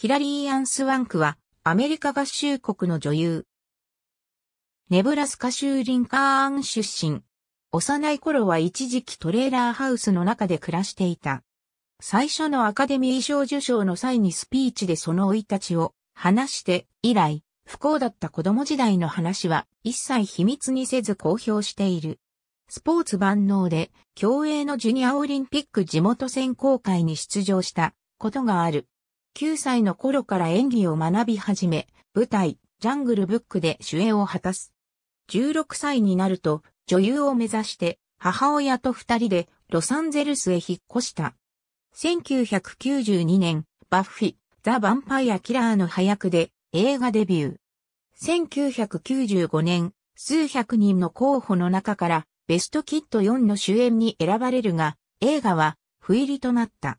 ヒラリー・アンスワンクは、アメリカ合衆国の女優。ネブラスカ州リンカーン出身。幼い頃は一時期トレーラーハウスの中で暮らしていた。最初のアカデミー賞受賞の際にスピーチでその老い立ちを話して以来、不幸だった子供時代の話は一切秘密にせず公表している。スポーツ万能で、競泳のジュニアオリンピック地元選考会に出場したことがある。9歳の頃から演技を学び始め、舞台、ジャングルブックで主演を果たす。16歳になると、女優を目指して、母親と二人で、ロサンゼルスへ引っ越した。1992年、バッフィ、ザ・ヴァンパイア・キラーの配役で、映画デビュー。1995年、数百人の候補の中から、ベストキッド4の主演に選ばれるが、映画は、不入りとなった。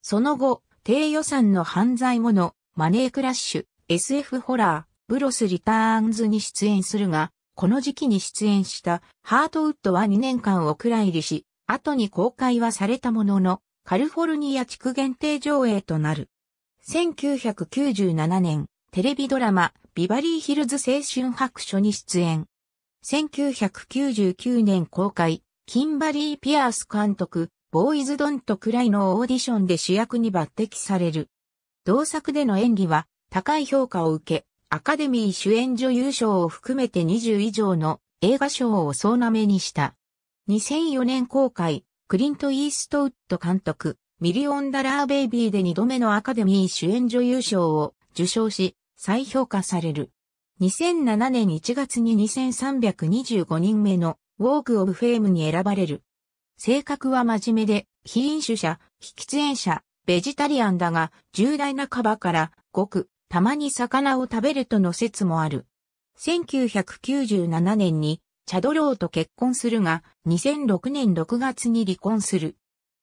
その後、低予算の犯罪者、マネークラッシュ、SF ホラー、ブロスリターンズに出演するが、この時期に出演したハートウッドは2年間を蔵入いりし、後に公開はされたものの、カリフォルニア地区限定上映となる。1997年、テレビドラマ、ビバリーヒルズ青春白書に出演。1999年公開、キンバリー・ピアース監督、ボーイズ・ドント・クライのオーディションで主役に抜擢される。同作での演技は高い評価を受け、アカデミー主演女優賞を含めて20以上の映画賞を総なめにした。2004年公開、クリント・イーストウッド監督、ミリオン・ダラー・ベイビーで2度目のアカデミー主演女優賞を受賞し、再評価される。2007年1月に2325人目のウォーク・オブ・フェームに選ばれる。性格は真面目で、非飲酒者、非喫煙者、ベジタリアンだが、重大なカバから、ごく、たまに魚を食べるとの説もある。1997年に、チャドローと結婚するが、2006年6月に離婚する。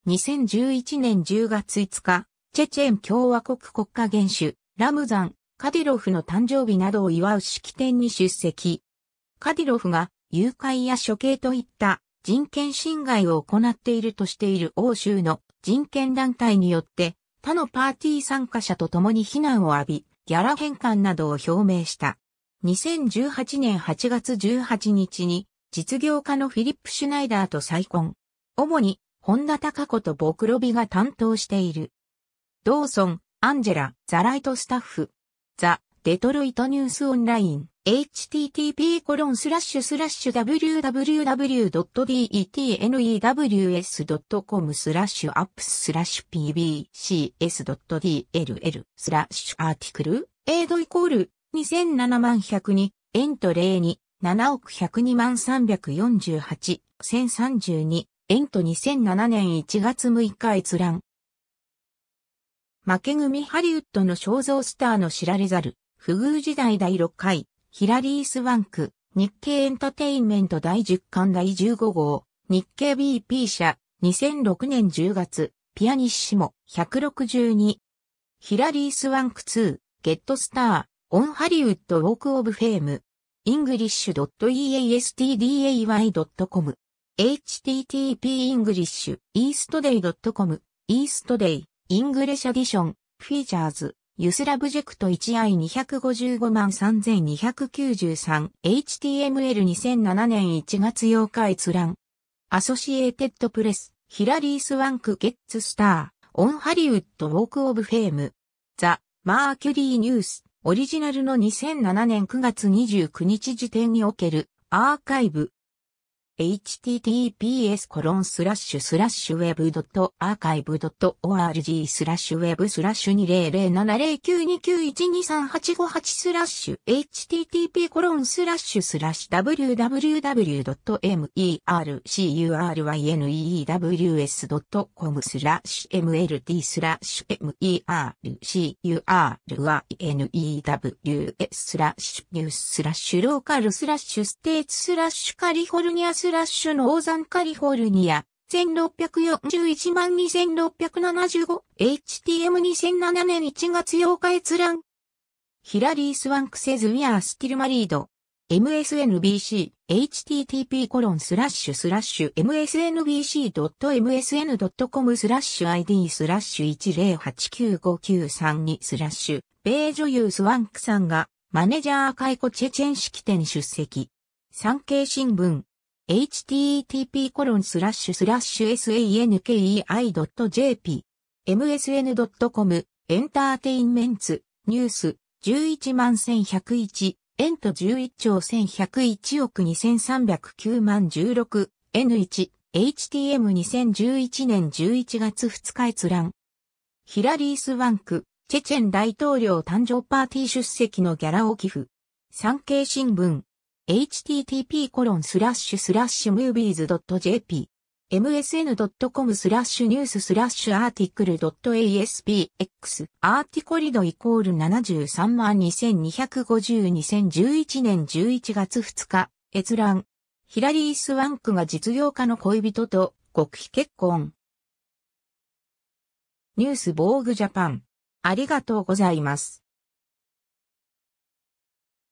2011年10月5日、チェチェン共和国国家元首、ラムザン、カディロフの誕生日などを祝う式典に出席。カディロフが誘拐や処刑といった人権侵害を行っているとしている欧州の人権団体によって他のパーティー参加者と共に非難を浴び、ギャラ返還などを表明した。2018年8月18日に実業家のフィリップ・シュナイダーと再婚。主に本田隆子とボクロビが担当している。ドーソン、アンジェラ、ザライトスタッフ。ザ・デトロイトニュースオンライン、http コロンスラッシュスラッシュ www.detnews.com スラッシュアップスラッシュ pbcs.dll スラッシュアーティクル、エイドイコール2007万102、エントレーに7億102万348、1032、エント2007年1月6日閲覧。負け組ハリウッドの肖像スターの知られざる不遇時代第6回、ヒラリー・スワンク、日経エンタテインメント第10巻第15号、日経 BP 社、2006年10月、ピアニッシモ、162。ヒラリー・スワンク2、ゲットスター、オンハリウッド・ウォーク・オブ・フェーム、english.eastday.com、http english.eastday.com、eastday, イングレシ s ディション、Features ユスラブジェクト 1i255 万 3293HTML2007 年1月8日閲覧。アソシエーテッドプレス、ヒラリー・スワンク・ゲッツ・スター、オン・ハリウッド・ウォーク・オブ・フェーム、ザ・マーキュリー・ニュース、オリジナルの2007年9月29日時点におけるアーカイブ、https コロンスラッシュスラッシュウェブドットアーカイブドット org スラッシュウェブスラッシュ20070929123858スラッシュ http コロンスラッシュスラッシュ www.mercurynews.com スラッシュ m l d スラッシュ mercurynews スラッシュニューススラッシュローカルスラッシュステーツスラッシュカリフォルニアススラッシュノーザンカリフォルニア、1641万 2675HTM2007 年1月8日閲覧。ヒラリー・スワンクセズ・ウィアスティル・マリード。MSNBC、http コロンスラッシュスラッシュ msnbc.msn.com スラッシュ id スラッシュ1089593スラッシュ、米女優スワンクさんが、マネージャー解雇チェチェン式典出席。産経新聞、http://sankei.jp、msn.com、エンターテインメンツ、ニュース、11万1101、エント11兆1101億2309万16、N1、HTM2011 年11月2日閲覧。ヒラリースワンク、チェチェン大統領誕生パーティー出席のギャラを寄付。産経新聞。http://movies.jp msn.com スラッシュニューススラッシュアーティクル .aspx アーティコリドイコール73万2 2 5 2 0 1 1年11月2日閲覧ヒラリー・スワンクが実業家の恋人と極秘結婚ニュースボーグジャパンありがとうございます。